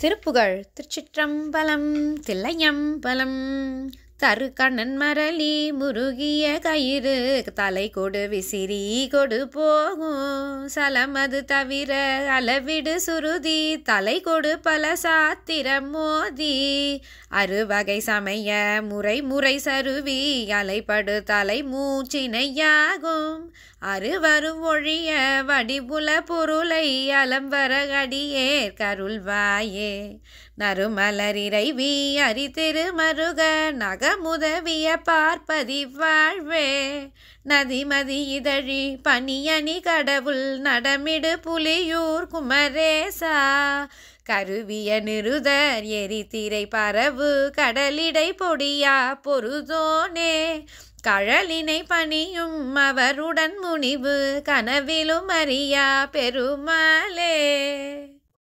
திருப்புகழ் திருச்சிற்றம்பலம் தில்லையம்பலம் தரு கண்ணன் மரளி முருகிய கயிறு தலை கொடு விசிறி கொடு போகும் சலம் அது தவிர அளவிடு சுருதி தலை கொடு பல சாத்திரம் மோதி அறுவகை சமய முறை முறை சருவி அலைப்படு தலை மூச்சினையாகும் அறுவரும் ஒழிய வடிபுல பொருளை வரகடியே கருள்வாயே நறுமலரிறைவி அரி திருமருக நக முதவிய பார்ப்பதி வாழ்வே நதிமதி இதழி பனியணி கடவுள் நடமிடு புலியூர் குமரேசா கருவிய நிருதர் எரித்திரை பரவு கடலிடை பொடியா பொருதோனே கழலினை பணியும் அவருடன் முனிவு கனவிலும் அறியா பெருமாளே